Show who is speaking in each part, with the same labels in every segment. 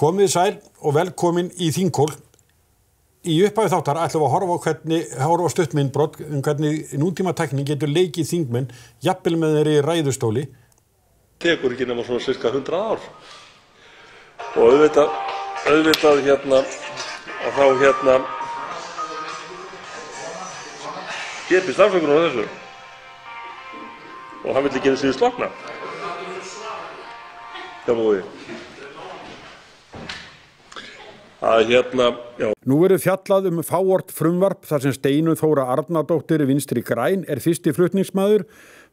Speaker 1: Komið sæl og velkomin í Þingkól. Í upphæðu þáttar ætlum við að horfa á hvernig, horfa á stuttmyndbrott, um hvernig núntíma tekning getur leikið þingminn, jafnvel með þeirri ræðustóli.
Speaker 2: Tekur ekki nema svona cirka 100 ár og auðvitað, auðvitað hérna, að þá hérna, gefi starfengunum á þessu og hann vil ekki einu síðu slokna. Það búið að hérna,
Speaker 1: já. Nú eru fjallað um fáort frumvarp þar sem Steinu Þóra Arnardóttir vinstri græn er fyrsti flutningsmaður.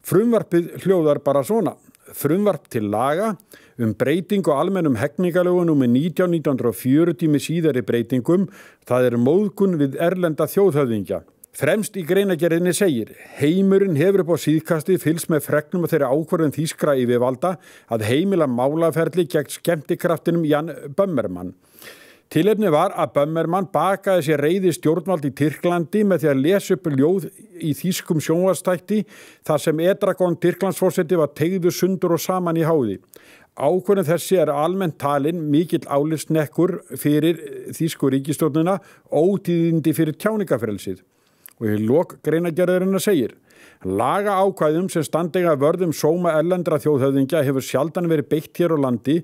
Speaker 1: Frumvarpið hljóðar bara svona. Frumvarp til laga um breyting og almennum hekningalögunum með 1940 með síðari breytingum. Það er móðkun við erlenda þjóðhöfðingja. Fremst í greinagerðinni segir, heimurinn hefur upp á síðkasti fylst með fregnum og þeirra ákvarðin þýskra yfirvalda að heimila málaferli gegn skemmtikraftinum Jan Bömmermann. Tilefni var að Bömmermann bakaði sér reyði stjórnvald í Tyrklandi með því að lesa upp ljóð í þýskum sjónvastætti þar sem Edragón Tyrklandsfórseti var tegðu sundur og saman í háði. Ákvörðin þessi er almennt talin mikill álistnekkur fyrir þýsku ríkistjórnuna ótíðindi fyrir tjáningafrelsið og í lok greinagerðurinn að segir Laga ákvæðum sem standega vörðum sóma ellendra þjóðhauðingja hefur sjaldan verið beitt hér á landi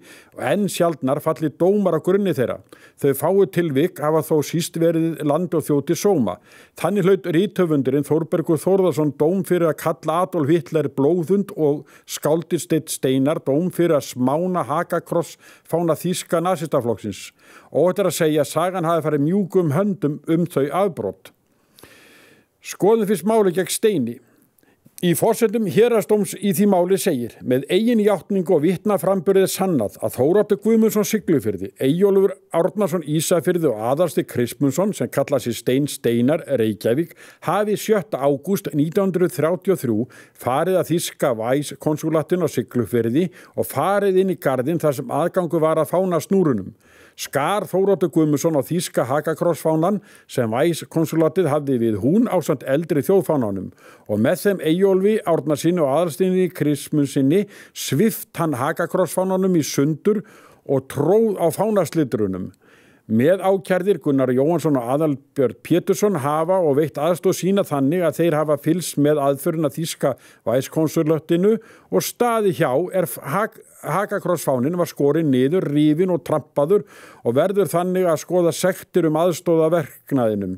Speaker 1: en sjaldnar falli dómar á grunni þeirra. Þau fáu tilvik af að þó síst verið land og þjóti sóma. Þannig hlaut rítöfundurinn Þórbergur Þórðarsson dóm fyrir að kalla Adolf Hitler blóðund og Skáldisteitt Steinar dóm fyrir að smána hakakross fána þíska nazistaflokksins. Og þetta er að segja að sagan hafi farið mjúkum höndum um þau afbrótt. Skoðum fyrst máli gegn Steini. Í fórsöldum hérastóms í því máli segir með eigin hjáttning og vittna framburðið sannað að Þóratu Guðmundsson Siglufyrði, Eyjólfur Árnarsson Ísafyrði og aðarsti Krismundsson sem kallaði Stein Steinar Reykjavík hafi 7. ágúst 1933 farið að þíska væs konsulatinn á Siglufyrði og farið inn í gardin þar sem aðgangu var að fána snúrunum skar Þóróttu Guðmusson á þýska hakakrossfánan sem væskonsulatið hafði við hún ásand eldri þjóðfánanum og með þeim Eyjólfi, Árnarsinni og aðalstinni Krismunsinni svift hann hakakrossfánanum í sundur og tróð á fánaslittrunum. Með ákjærðir Gunnar Jóhansson og Adalbjörn Pétursson hafa og veitt aðstóð sína þannig að þeir hafa fylst með aðföruna Þíska væskonsulöttinu og staði hjá er hakakrossfánin var skorið niður, rífin og trampaður og verður þannig að skoða sektir um aðstóðaverknaðinum.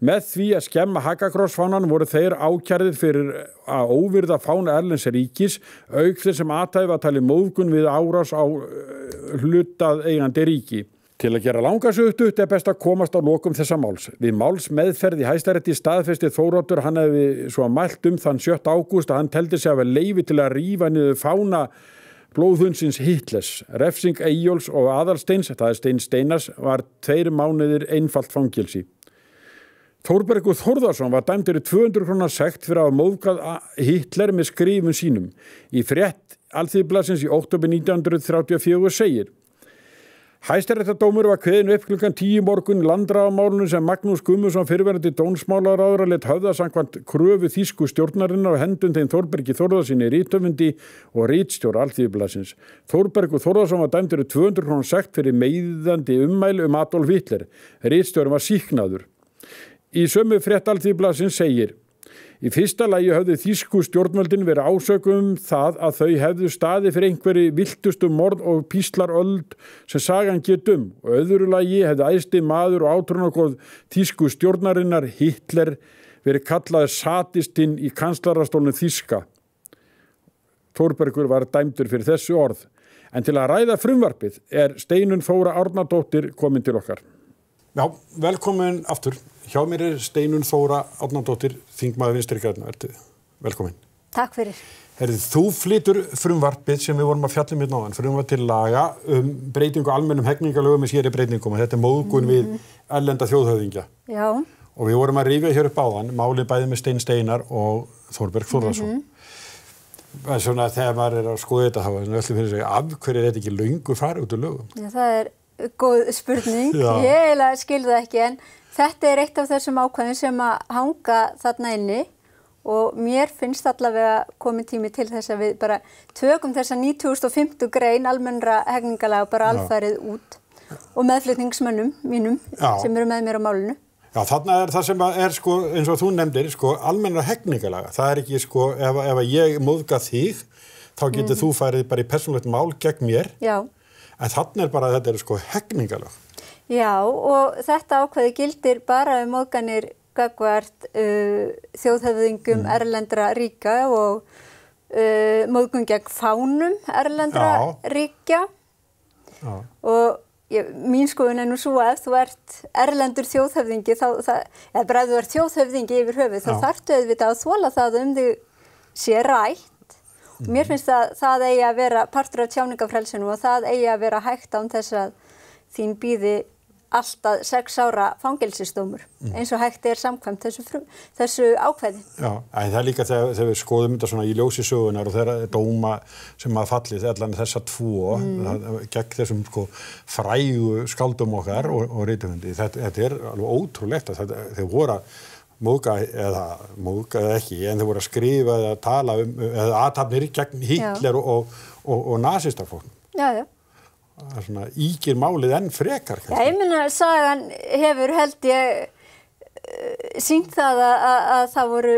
Speaker 1: Með því að skemma Hakakrossfánan voru þeir ákjærðir fyrir að óvirða fána Erlends ríkis auk þessum aðtæfa tali móðgun við árás á eh, hlutað eigandi ríki. Til að gera langarsugtut er best að komast á lokum þessa máls. Við máls meðferði hæstarétti staðfesti Þóróttur, hann hefði svo að mælt um þann 7. ágúst að hann teldi sig að vera leifi til að rýfa niður fána blóðhundsins Hitles. Refsing Eyjóls og Adalsteins, það er Stein Steinas, var tveir mánuðir einfalt fangilsi. Þórbergur Þórðarsson var dæmdur í 200 krónar sekt fyrir að móðgað Hitler með skrifun sínum. Í frett alþýðblasins í óttubin 1934 segir Hæstæréttadómur var kveðinu upp klukkan tíu morgun landræðamálunum sem Magnús Gummusson fyrirverðandi dónsmálaráður að let höfða sangvand kröfu þýsku stjórnarinn á hendun þeim Þorbergi Þorðarsinni rítöfundi og rítstjóra alltíðblasins. Þorberg og Þorðarsson var dæmdur 200 krónum sekt fyrir meiðandi ummæl um Adolf Hitler. Rítstjóra var síknaður. Í sömu frétt alltíðblasins segir Í fyrsta lægi hafði Þísku stjórnvöldin verið ásökum það að þau hefðu staði fyrir einhverju viltustum mord og píslaröld sem sagan getum um. og öðru lægi hefði æsti maður og átrunarkoð Þísku stjórnarinnar Hitler verið kallaði satistinn í kanslarastónu Þíska. Þórbergur var dæmdur fyrir þessu orð en til að ræða frumvarpið er steinun Fóra Árnadóttir komin til okkar. Já, velkomin aftur. Hjá mér er Steinun Þóra Átnandóttir, þingmaður vinstrikjarnar. Ertu velkomin. Takk fyrir. Herðið, þú flytur frumvarpið sem við vorum að fjallum hérna á þann, frumvarpið til laga um breytingu almennum hegningalögum í séri breytingum og þetta er móðgun mm -hmm. við mhm. erlenda þjóðhauðingja. Já. Og við vorum að rífa hér upp á þann, málið bæðið með Stein Steinar og Þorberg mhm. Þórðarsson. Mm -hmm. Svona þegar maður er að skoða þetta, þá er þetta alltaf fyrir sig af hverju er þetta ekki laungur farið út úr lögum?
Speaker 3: Já, það er góð spurning, Já. ég eða skilða ekki en þetta er eitt af þessum ákvæðin sem að hanga þarna inni og mér finnst allavega komið tími til þess að við bara tökum þessa 9050 grein almennra hegningalega og bara alfarið út og meðflutningsmönnum mínum Já. sem eru með mér á málunu.
Speaker 1: Já, þarna er það sem er sko, eins og þú nefndir, sko, almennra hegningalega. Það er ekki sko, ef, ef ég móðga þig, þá getur mm -hmm. þú færið bara í persónlegt mál gegn mér. Já en þannig er bara að þetta eru sko hegningalög.
Speaker 3: Já og þetta ákveði gildir bara um móðganir gagvart uh, þjóðhafðingum mm. erlendra ríka og uh, móðgun gegn fánum erlendra Já. ríkja Já. og Já, mín skoðun er nú svo að ef þú ert erlendur þjóðhöfðingi þá, það, eða bara ef þú ert þjóðhöfðingi yfir höfuð þá þartu auðvitað að þóla það um því sé rætt Mm. Mér finnst að það eigi að vera partur af tjáningafrælsinu og það eigi að vera hægt án þess að þín býði alltaf sex ára fangilsistómur mm. eins og hægt er samkvæmt þessu, frum, þessu ákveði. Já,
Speaker 1: það er líka þegar, þegar við skoðum þetta svona í ljósisögunar og þeirra dóma sem að fallið allan þessa tvo mm. gegn þessum sko frægu skaldum okkar og, og reytumöndi. Þetta, þetta er alveg ótrúlegt að þetta, þeir voru að móðga eða, móðga eða ekki en þau voru að skrifa eða að tala um eða aðtapnir gegn Hitler já. og, og, og nazistafóknum það er svona ígir málið enn frekar Já,
Speaker 3: ég minna að sagan hefur held ég eh, sínt það að, að, að það voru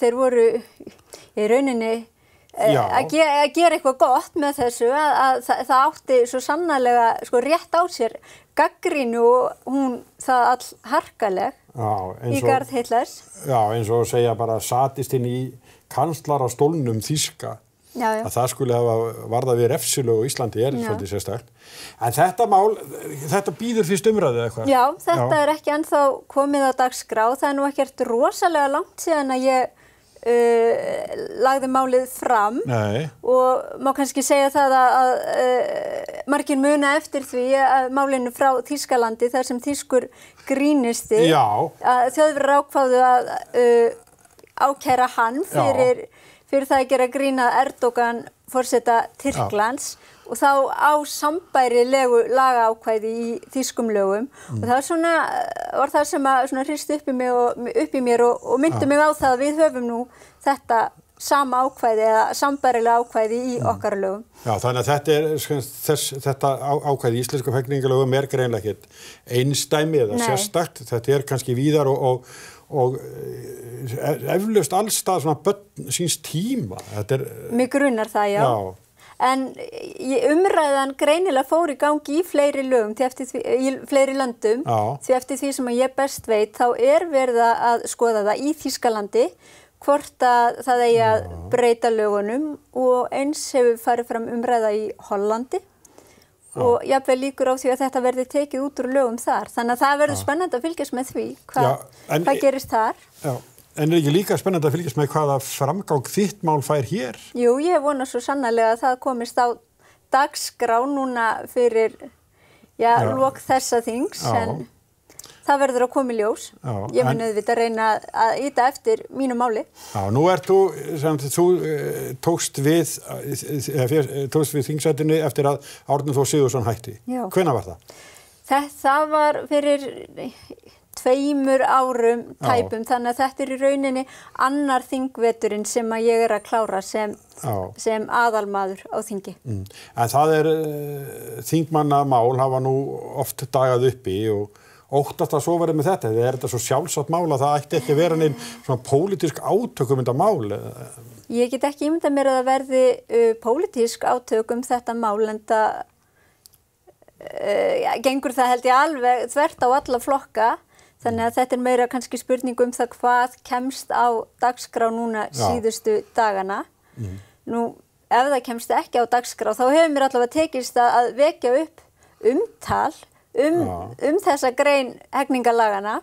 Speaker 3: þeir voru í rauninni
Speaker 4: eh, að
Speaker 3: gera, gera eitthvað gott með þessu að það, það átti svo sannlega sko rétt á sér gaggrínu og hún það all harkaleg
Speaker 1: í garð Hitlers. Já, eins og segja bara satistinn í kanslarastólnum Þíska. Já, já. Að það skulle hafa varða við refsilög og Íslandi er svolítið sérstaklega. En þetta mál, þetta býður fyrst umræðið eitthvað. Já, þetta já.
Speaker 3: er ekki ennþá komið á dagsgrá. Það er nú ekkert rosalega langt síðan að ég Uh, lagði málið fram Nei. og má kannski segja það að, að uh, margir muna eftir því að málinu frá Þískalandi þar sem Þískur grínisti Já. að þjóðverður ákváðu að uh, ákæra hann fyrir, fyrir það að gera grína Erdogan fórseta Tyrklands Já og þá á sambæri legu, laga ákvæði í þýskum lögum mm. og það var svona, eh, var það sem að hristi upp, upp í mér og, og myndi ja. Ah. mig á það að við höfum nú þetta sama ákvæði eða sambærilega ákvæði í mm. okkar lögum.
Speaker 1: Já, þannig að þetta, er, skans, þess, þetta á, ákvæði í íslensku fækningalögum er greinlega ekkert einstæmi eða Nei. sérstakt, þetta er kannski víðar og, og, og eh, e, eflaust allstað svona börn síns tíma. Er, Mjög
Speaker 3: grunnar það, já. Já en umræðan greinilega fór í gangi í fleiri lögum, því, í fleiri landum Já. því eftir því sem ég best veit þá er verið að skoða það í Þískalandi hvort að það eigi að breyta lögunum og eins hefur farið fram umræða í Hollandi
Speaker 1: Já. og
Speaker 3: jáfnveg líkur á því að þetta verði tekið út úr lögum þar þannig að það verður spennand að fylgjast með því hva, já, hvað gerist þar
Speaker 1: Já, En er ekki líka spennand að fylgjast með hvaða framgáng þitt mál fær hér?
Speaker 3: Jú, ég vona svo sannarlega að það komist á dagsgrá núna fyrir, já, já. lók þessa þings, en það verður að koma í ljós. Já, ég mun auðvitað að reyna að íta eftir mínu máli.
Speaker 4: Já,
Speaker 1: nú ert þú, sem þú eh, tókst við, eh, eh, við þingsætinu eftir að Árnum Þór Sigursson hætti. Hvenna var það?
Speaker 3: Það var fyrir tveimur árum tæpum Já. þannig að þetta er í rauninni annar þingveturinn sem að ég er að klára sem, sem aðalmaður á þingi.
Speaker 1: Mm. En það er uh, þingmannamál hafa nú oft dagað uppi og óttast að svo verið með þetta, eða er þetta svo sjálfsagt mál að það ætti ekki vera neinn svona pólitísk átökum þetta mál?
Speaker 3: Ég get ekki ímynda mér að það verði uh, pólitísk átökum þetta mál en það uh, gengur það held ég alveg þvert á alla flokka Þannig að þetta er meira kannski spurning um það hvað kemst á dagskrá núna Já. síðustu dagana. Mm. Nú, ef það kemst ekki á dagskrá þá hefur mér allavega tekist að vekja upp umtal um, um þessa grein hefningalagana.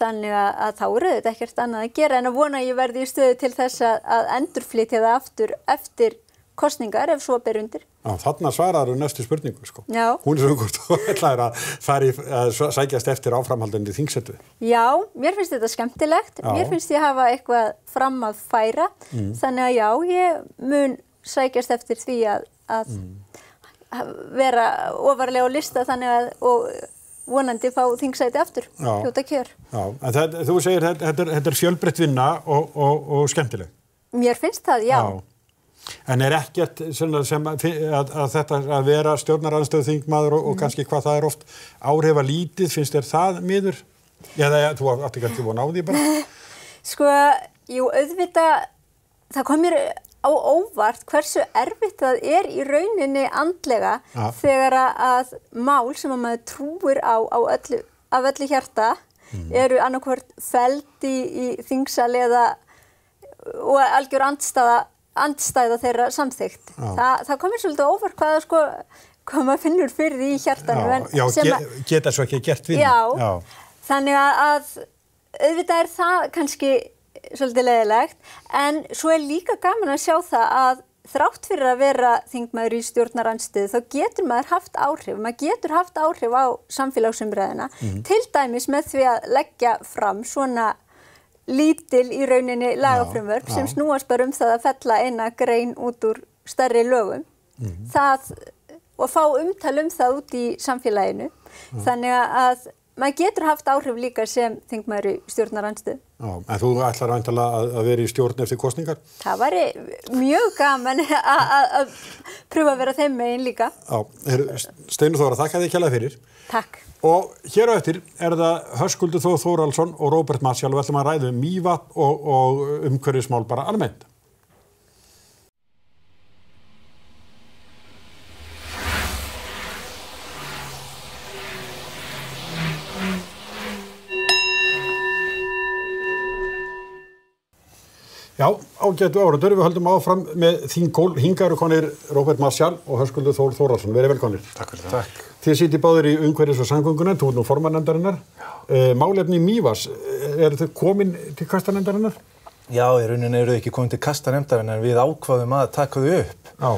Speaker 3: Þannig að þá eru þetta ekkert annað að gera en að vona að ég verði í stöðu til þess að endurflitja það aftur eftir kostningar ef svo ber undir.
Speaker 1: Já, þarna svaraður nöstu spurningu sko. Já. Hún er svona hvort þú ætlaður að fari að sækjast eftir áframhaldandi þingsetu.
Speaker 3: Já, mér finnst þetta skemmtilegt. Já. Mér finnst ég hafa eitthvað fram að færa. Mm. Þannig að já, ég mun sækjast eftir því að, að mm. vera ofarlega og lista þannig að og, vonandi fá þingsæti aftur, hljóta kjör.
Speaker 1: Já, en það, þú segir þetta er fjölbreytt vinna og, og, og skemmtileg.
Speaker 3: Mér finnst það, já. já.
Speaker 1: En er ekkert sem að, að, að þetta að vera stjórnaranstöðþingmaður og, og mm. kannski hvað það er oft áhrifa lítið, finnst þér það miður? Já, það er, þú ætti ekki búin á því bara.
Speaker 3: Sko, jú, auðvitað, það komir á óvart hversu erfitt það er í rauninni andlega ja. þegar að mál sem að maður trúir á, á öllu, af öllu hjarta mm. eru annarkvært feld í, í þingsal eða og algjör andstaða andstæða þeirra samþygt. Þa, það komir svolítið ofar hvaða sko, hvað maður finnur fyrir í hjartanum. Já, já get,
Speaker 1: geta svo ekki gert vinnu. Já, já,
Speaker 3: þannig að auðvitað er það kannski svolítið leiðilegt en svo er líka gaman að sjá það að þrátt fyrir að vera þingmaður í stjórnarandstuð þá getur maður haft áhrif, maður getur haft áhrif á samfélagsumræðina mm -hmm. til dæmis með því að leggja fram svona lítil í rauninni lagafrömmur sem snúast bara um það að fella eina grein út úr starri lögum mm -hmm. það, og fá umtal um það út í samfélaginu já. þannig að maður getur haft áhrif líka sem þingmaður í stjórnarandstu.
Speaker 1: Já, en þú ætlar að, að vera í stjórn eftir kostningar?
Speaker 3: Það var mjög gaman að pröfa að vera þeim megin líka.
Speaker 1: Já, Steinu Þóra, þakka þig kjalla fyrir. Takk. Og hér á eftir er það Hörskuldur Þóð Þóraldsson og Róbert Massjálf og við ætlum að ræða um mývat og, og umhverfismál bara almennt. Já, ágættu áraður, við höldum áfram með þín kól, hingaður konir Róbert Massjál og Hörskuldur Þór Þóraldsson. Verið velkonir. Takk fyrir það. Takk. Þið sýti báðir í umhverjus og sangunguna, þú er nú formanendarinnar. E, eh, málefni Mývas, er þau komin til kastanendarinnar?
Speaker 4: Já, í rauninni eru þau ekki komin til kastanendarinnar en við ákvaðum að taka þau upp. Já.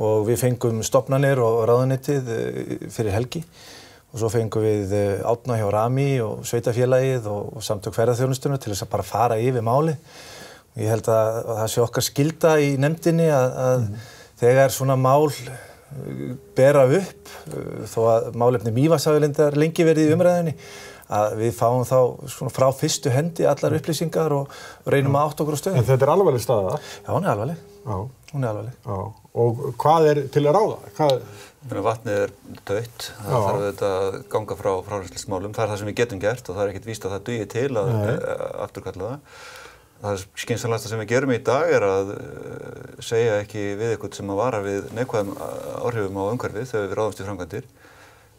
Speaker 4: Og við fengum stopnarnir og ráðanettið eh, fyrir helgi og svo fengum við eh, átna hjá Rami og Sveitafélagið og samtök ferðarþjónustunum til þess að bara fara yfir máli. Og ég held að, að það sé okkar skilda í nefndinni að, að mm. þegar svona mál bera upp uh, þó að málefni mývasaðilindar lengi verið í mm. umræðinni að við fáum þá frá fyrstu hendi allar mm. upplýsingar og reynum mm. að átt okkur á stöðum. En þetta er alvarleg staða? Já, hún er alvarleg. Hún er alvarleg. Já. Og hvað er til að ráða? Hvað...
Speaker 2: Vatnið er dött, það Já. þarf þetta að ganga frá fráhengslistmálum, það er það sem við getum gert og það er ekkert víst að það dugir til að eh, afturkalla það það skynsanlegasta sem við gerum í dag er að eh, segja ekki við eitthvað sem að vara við neikvæðum áhrifum á umhverfið þegar við ráðumst í framkvæmdir,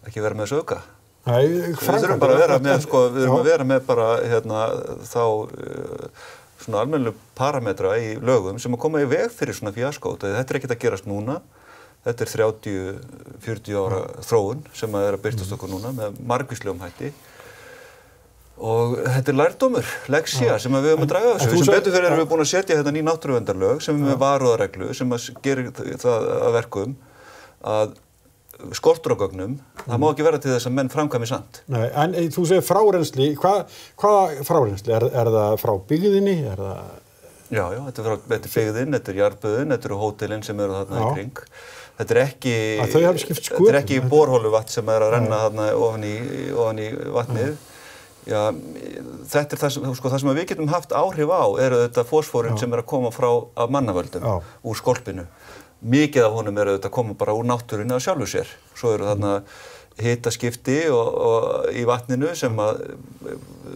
Speaker 2: ekki vera með þessu auka.
Speaker 1: Nei, við þurfum bara að vera með, sko, við þurfum
Speaker 2: að vera með bara hérna, þá uh, svona almennileg parametra í lögum sem að koma í veg fyrir svona fjaskóta. Þetta er ekkert að gerast núna, þetta er 30-40 ára þróun sem að er að byrtast mhm. okkur núna með margvíslegum hætti og þetta er lærdómur, leksja sem við höfum að draga þessu. Sem betur fyrir erum við búin að setja þetta ný náttúruvendarlög sem er varuðareglu sem gerir það að verkum að skortur á gögnum, það má mhm. ekki vera til þess að menn framkvæmi samt.
Speaker 1: Nei, en eh, þú segir frárensli, hvað hva frárensli? Er, er það frá byggðinni? Það...
Speaker 2: Já, já, þetta er, er byggðinn, þetta er jarðböðinn, þetta eru hótelinn sem eru þarna í kring. Þetta er ekki, þetta er ekki borhóluvatt sem er að renna þarna ofan í, ofan í vatnið. Æ. Mm. Já, þetta er það sem, sko, það sem við getum haft áhrif á eru þetta fósfórin sem er að koma frá af mannavöldum Já. úr skolpinu. Mikið af honum eru þetta að koma bara úr náttúrinu að sjálfu sér. Svo eru þarna hitaskipti og, og í vatninu sem að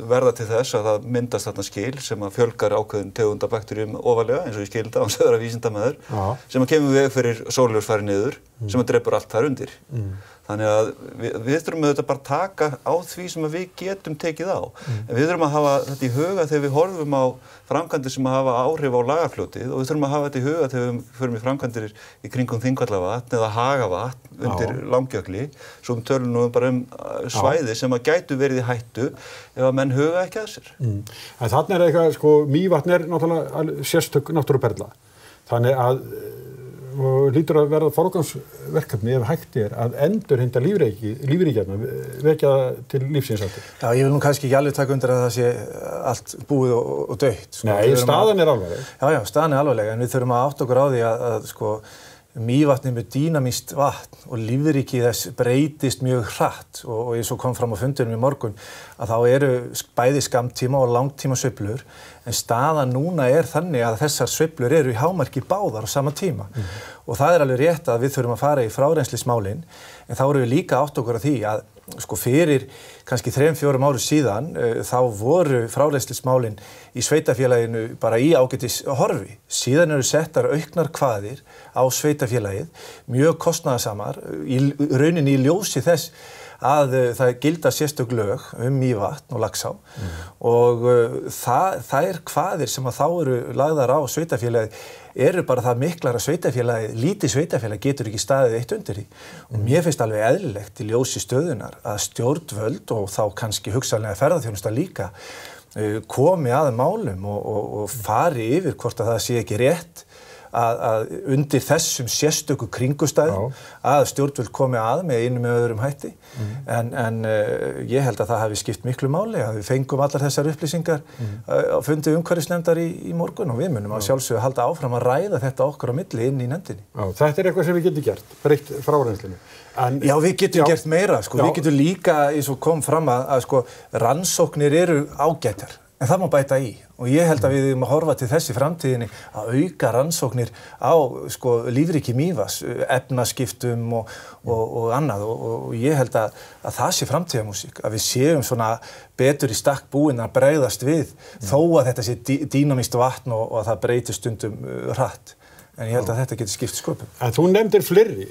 Speaker 2: verða til þess að það myndast þarna skil sem að fjölgar ákveðin tegundabakterjum ofalega eins og ég skildi án söðra vísindamæður sem að kemur veg fyrir sóljusfæri niður mm. sem að drefur allt þar undir. Mm. Þannig að við, við þurfum auðvitað bara að taka á því sem við getum tekið á. Mm. Við þurfum að hafa þetta í huga þegar við horfum á framkvæmdir sem að hafa áhrif á lagarfljótið og við þurfum að hafa þetta í huga þegar við förum í framkvæmdir í kringum þingvallavatn eða hagavatn undir langjökli. Svo um tölunum við bara um uh, svæði sem að gætu verið í hættu ef að menn huga ekki að sér.
Speaker 1: Mm. Þannig er eitthvað, sko, mývatn er náttúrulega sérstök náttúruperla. Þannig að og lítur að verða forgangsverkefni ef hægt er að endur hinda lífríkjarna vekja til lífsinsaldur. Já, ég
Speaker 4: vil nú kannski ekki alveg taka undir að það sé allt búið og, og döitt. Sko. Nei, staðan er alveg. Já, já, staðan er alveg, en við þurfum að átt okkur á því að, að sko Mývatni með dýnamíst vatn og lífrikið þess breytist mjög hratt og, og ég svo kom fram á fundunum í morgun að þá eru bæði skamtíma og langtíma söblur en staðan núna er þannig að þessar söblur eru í hámarki báðar á sama tíma mm -hmm. og það er alveg rétt að við þurfum að fara í fráreinslismálinn en þá eru við líka átt okkur að því að sko fyrir kannski 3-4 áru síðan eh, þá voru frálegslismálinn í sveitafélaginu bara í ágætis horfi. Síðan eru settar auknar hvaðir á sveitafélagið, mjög kostnæðasamar, raunin í ljósi þess að eh, það gilda sérstök lög um Mývatn og Laxá mm. og eh, það, það er hvaðir sem að þá eru lagðar á sveitafélagið eru bara það miklar að sveitafélagið, lítið sveitafélagið getur ekki staðið eitt undir því og mér finnst alveg eðlilegt í ljósi stöðunar að stjórnvöld og þá kannski hugsalega ferðarþjónusta líka eh, komi að málum og, og, og fari yfir hvort að það sé ekki rétt að, að undir þessum sérstöku kringustæðum að stjórnvöld komi að með einu með öðrum hætti mm. en, en uh, ég held að það hefði skipt miklu máli að við fengum allar þessar upplýsingar mm. uh, eh, fundið umhverfisnefndar í, í morgun og við munum Já. að sjálfsögðu halda áfram að ræða þetta okkar á milli inn í nefndinni. Já, þetta er eitthvað sem við getum gert, breytt fráræðslinu. En, já, við getum já, gert meira, sko, já, við getum líka, eins og kom fram að, að sko, rannsóknir eru ágættar En það má bæta í og ég held að við erum að horfa til þessi framtíðinni að auka rannsóknir á sko, lífriki mýfas, efnaskiptum og, og, og annað og, og ég held að, að það sé framtíðamúsík, að við séum svona betur í stakk búin að breyðast við mm. þó að þetta sé dí, dínamíst vatn og að það breytir stundum uh, hratt. En ég held að þetta getur skipt sköpum. En þú nefndir fleri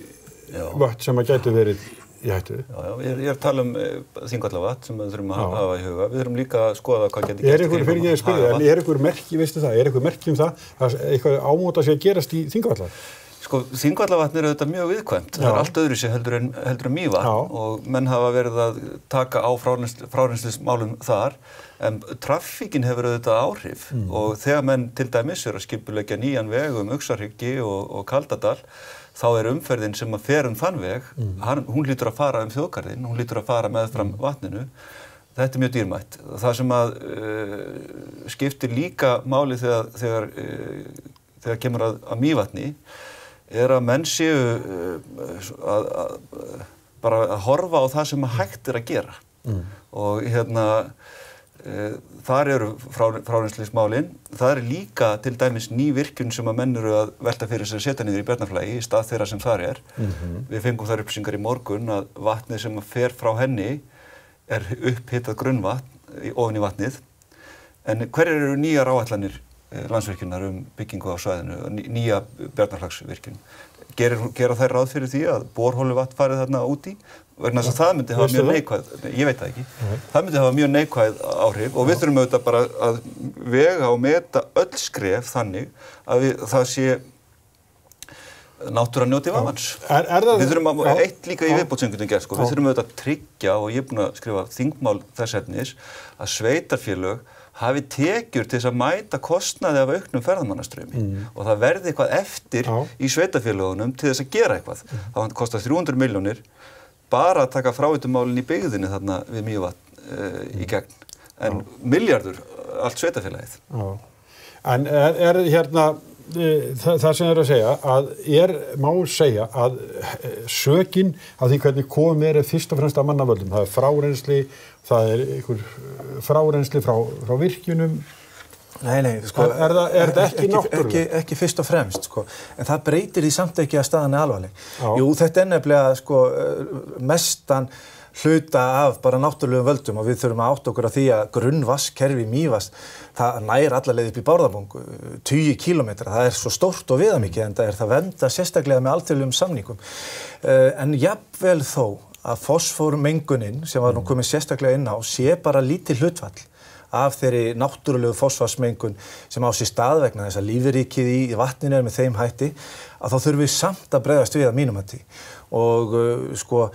Speaker 4: vött sem að getur verið í hættu. Já,
Speaker 2: já, ég er, ég er að tala um eh, þingallavat sem við þurfum að já. hafa í huga. Við þurfum líka að skoða hvað getur gert. Er einhver, fyrir ég að spyrja það, en er
Speaker 1: einhver merki, veistu það, er einhver merki um það að eitthvað ámóta sé að gerast í þingallavat?
Speaker 2: Sko, þingvallavatn er auðvitað mjög viðkvæmt. Já. Það er allt öðru sér heldur en, en mývatn og menn hafa verið að taka á frárennslismálum þar en trafíkin hefur auðvitað áhrif mm. og þegar menn til dæmis er að skipulegja nýjan veg um Uxarhyggi og, og Kaldadal þá er umferðin sem að fer um þann veg, mm. hann, hún lítur að fara um þjóðgarðin, hún lítur að fara með fram vatninu. Þetta er mjög dýrmætt. Það sem að uh, skiptir líka máli þegar, þegar, uh, þegar kemur að, að mývatni er að menn séu uh, að, að, bara að horfa á það sem hægt er að gera. Mm. Og hérna Eh, þar eru frárennslismálinn. Það eru líka til dæmis ný virkun sem að menn eru að velta fyrir sér að setja niður í Bernaflægi í stað þeirra sem þar er. Mm -hmm. Við fengum þar upplýsingar í morgun að vatnið sem fer frá henni er upphittað grunnvatn ofin í vatnið. En hverjar eru nýjar áallanir eh, landsverkinar um byggingu á svæðinu, nýja Bernaflagsvirkjum? Gerir, gera þær ráð fyrir því að borhólu vatn farið þarna úti vegna þess að það myndi hafa mjög neikvæð, ég veit það ekki Nei. það myndi hafa mjög neikvæð áhrif og við þurfum auðvitað bara að vega og meta öll skref þannig að við, það sé náttúra njóti vafans við þurfum að, já, eitt líka í viðbótsengutum gerð sko, við þurfum auðvitað að tryggja og ég er búin að skrifa þingmál þess efnis að sveitarfélög hafi tekjur til þess að mæta kostnaði af auknum ferðamannaströmi mm. og það verði eitthvað eftir Já. í sveitafélagunum til þess að gera eitthvað. Mm. Það kostar 300 miljónir bara að taka frávitumálinn í byggðinni þarna við mjög vatn uh, eh, í mm. gegn en Já. miljardur allt sveitafélagið.
Speaker 1: En er, er hérna eh, það, það sem er að segja að er má segja að eh, sökin að því hvernig komið er fyrst og fremst að mannavöldum það er frárensli það er einhver eh, frárensli frá,
Speaker 4: frá virkjunum Nei, nei, sko, er, það, er þetta ekki, ekki náttúrulega? Ekki, ekki fyrst og fremst, sko, en það breytir því samt ekki að staðan er alvarleg. Já. Jú, þetta er nefnilega, sko, eh, mestan hluta af bara náttúrulegum völdum og við þurfum að átta okkur á því að grunnvask, kerfi, mývast, það nær allarleið upp í bárðabungu, 10 kílometra, það er svo stórt og viðamikið en það er það venda sérstaklega með alltöluðum samningum. Eh, en jafnvel þó að fosformengunin sem var nú mm. komið sérstaklega inn á sé bara lítið hlutvall af þeirri náttúrulegu fosfarsmengun sem á sér stað vegna þess að lífuríkið í vatninu er með þeim hætti að þá þurfum við samt að bregðast við að mínum hætti og uh, sko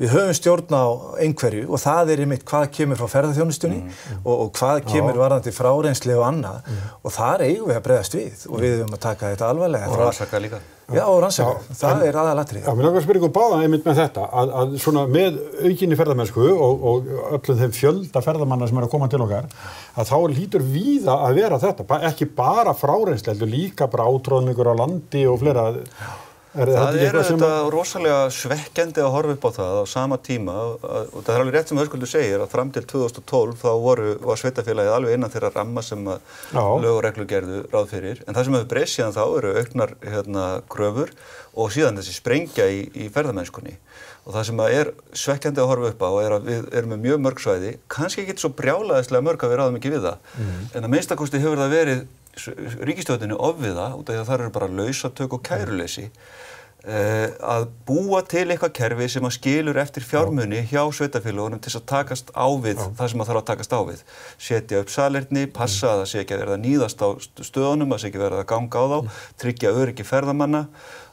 Speaker 4: við höfum stjórn á einhverju og það er einmitt hvað kemur frá ferðarþjónustunni mm, mm. Og, og hvað kemur varðandi fráreinsli og annað mm. og þar eigum við að bregðast við og við höfum að taka þetta alvarlega. Og rannsaka líka. Já og rannsaka, það en, er aðalatrið. Já, mér langar að spyrja ykkur báða
Speaker 1: einmitt með þetta að, að svona með aukinni ferðarmennsku og, og öllum þeim fjölda ferðarmanna sem er að koma til okkar að þá lítur víða að vera þetta, ekki bara fráreinsli, líka bara átróðningur á landi og fleira
Speaker 2: Er það er þetta að... rosalega svekkjandi að horfa upp á það á sama tíma og það er alveg rétt sem Hörskuldur segir að fram til 2012 þá voru, var sveitafélagið alveg innan þeirra ramma sem lögureglu gerðu ráð fyrir en það sem hefur breyst síðan þá eru auknar hérna, kröfur og síðan þessi sprengja í, í ferðamennskunni og það sem er svekkjandi að horfa upp á er að við erum með mjög mörg svæði, kannski ekki svo brjálaðislega mörg að við ráðum ekki við það mm. en að minnstakosti hefur það verið ríkistjóðinu ofviða, út af því að það eru bara lausatök og kæruleysi, uh, að búa til eitthvað kerfi sem að skilur eftir fjármunni hjá sveitafélagunum til að takast ávið Já. það sem það þarf að takast ávið. Setja upp salerni, passa að það sé ekki að verða nýðast á stöðunum, að það sé ekki verða að ganga á þá, mm. tryggja öryggi ferðamanna,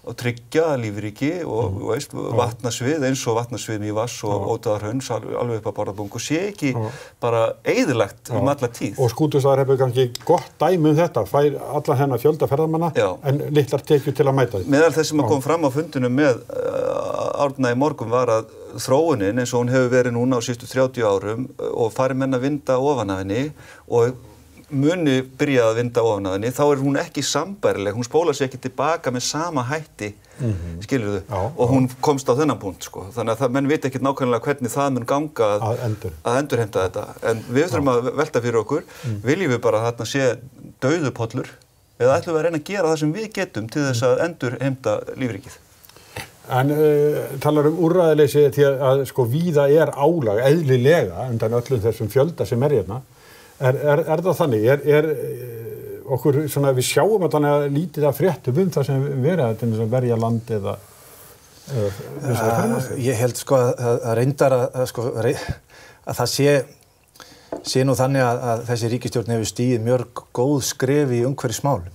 Speaker 2: og tryggja lífriki og mm. veist, mm. vatnasvið eins og vatnasvið Mývass og Ótaðarhönns mm. alveg upp að borðabungu sé ekki mm. bara eigðilegt um alla tíð.
Speaker 1: Og skútusar hefur kannski gott dæmi um þetta, fær alla hennar fjölda ferðamanna en litlar tekju til að mæta því.
Speaker 2: Meðal þess sem kom fram á fundunum með uh, árna í morgum var að þróunin eins og hún hefur verið núna á sístu 30 árum uh, og farið menna vinda ofan af henni og muni byrjaði að vinda ofan að henni, þá er hún ekki sambærileg, hún spólar sér ekki tilbaka með sama hætti, mm -hmm. skilur þú, og hún komst á þennan punkt, sko. Þannig að það, menn veit ekki nákvæmlega hvernig það mun ganga að, að, endur. að endurhemta þetta. En við þurfum að velta fyrir okkur, mm. viljum við bara þarna sé dauðupollur, eða ætlum við að reyna að gera það sem við getum til þess að mm. endurhemta lífrikið? En uh,
Speaker 1: talar um úrraðileysi því að, að sko víða er álag eðlilega undan öllum þessum fjölda sem er hérna Er, er, er það þannig? Er, er eh, okkur svona, við sjáum að þannig að lítið að fréttum um það sem verða til þess að verja land eða
Speaker 4: eða þess að ferma? Eh, ég held sko að, að reyndar að, að, sko, að það sé sé nú þannig að þessi ríkistjórn hefur stíð mjög góð skref í umhverjismálum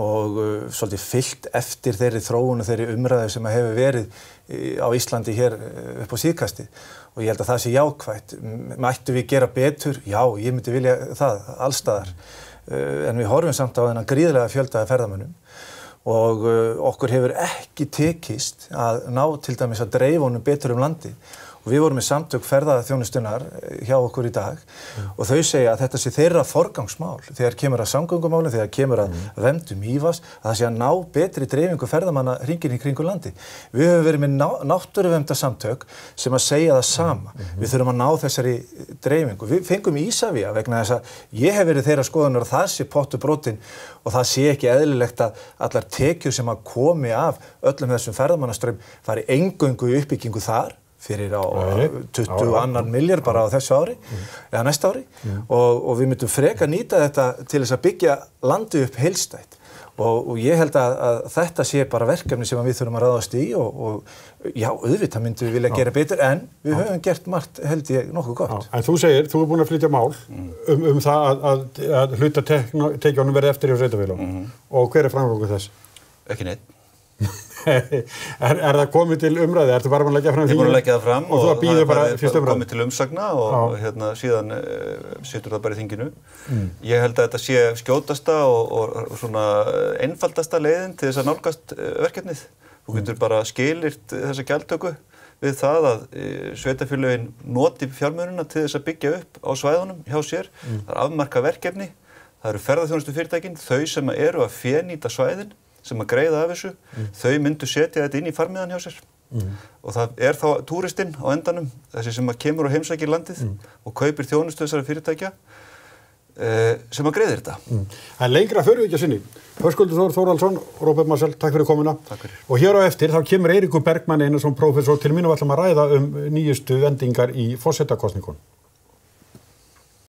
Speaker 4: og uh, svolítið fyllt eftir þeirri þróun og þeirri umræðu sem hefur verið uh, á Íslandi hér uh, upp á síðkasti og ég held að það sé jákvægt. Mættu við gera betur? Já, ég myndi vilja það, allstaðar. En við horfum samt á þennan gríðlega fjöldaði ferðamönnum og okkur hefur ekki tekist að ná til dæmis að dreif honum betur um landi og við vorum með samtök ferðaða þjónustunnar eh, hjá okkur í dag mm. og þau segja að þetta sé þeirra forgangsmál þegar kemur að samgöngumálum, þegar kemur að vemdum mm. ívast, að það sé að ná betri dreifingu ferðamanna hringin í kringu landi. Við höfum verið með ná, náttúruvemda samtök sem að segja það sama. Mm. Við þurfum að ná þessari dreifingu. Við fengum í Ísafíja vegna þess að ég hef verið þeirra skoðunar og það sé pottu brotin og það sé ekki eðlilegt að allar tekjur sem að komi af öllum þessum ferðamannaströym fari engöngu í uppbyggingu þar fyrir á 22 miljard bara á þessu ári mm. eða næsta ári mm. og, og við myndum freka nýta þetta til þess að byggja landu upp heilstætt og, og ég held að, að þetta sé bara verkefni sem við þurfum að ráðast í og, og já, auðvitað myndum við vilja já. gera betur en við já. höfum gert margt held ég nokkuð gott. Já. En þú segir, þú er
Speaker 1: búin að flytja mál mm. um, um það að, að, að hluta tekjónum verði eftir í sveitafélagum -hmm. og hver er framgóðu þess? Ekki neitt. er, er það komið til umræði? Er þú bara búin að leggja fram því? Ég er búin að leggja það fram og, og það er bara, bara komið til
Speaker 2: umsagna og, og hérna, síðan uh, eh, setur það bara í þinginu. Mm. Ég held að þetta sé skjótasta og, og svona einfaldasta leiðin til þess að nálgast eh, verkefnið. Þú mm. getur mm. bara skilirt þessa gæltöku við það að eh, sveitafélagin noti fjármjörnuna til þess að byggja upp á svæðunum hjá sér. Mm. Það er afmarka verkefni, það eru ferðarþjónustu fyrirtækin, þau sem eru að fénýta svæðin sem að greiða af þessu, mm. þau myndu setja þetta inn í farmiðan hjá sér mm. og það er þá túristinn á endanum, þessi sem að kemur og heimsækir landið mm. og kaupir þjónustu þessara fyrirtækja eh, sem að greiðir þetta. Það mm. er lengra förvíkja sinni.
Speaker 1: Hörskuldur Þór Þóraldsson, Rópar Marcel, takk fyrir komuna. Takk fyrir. Og hér á eftir þá kemur Eirikur Bergmann einu som
Speaker 4: profesor til mínu vallum að ræða um nýjustu vendingar í fósettakostningun.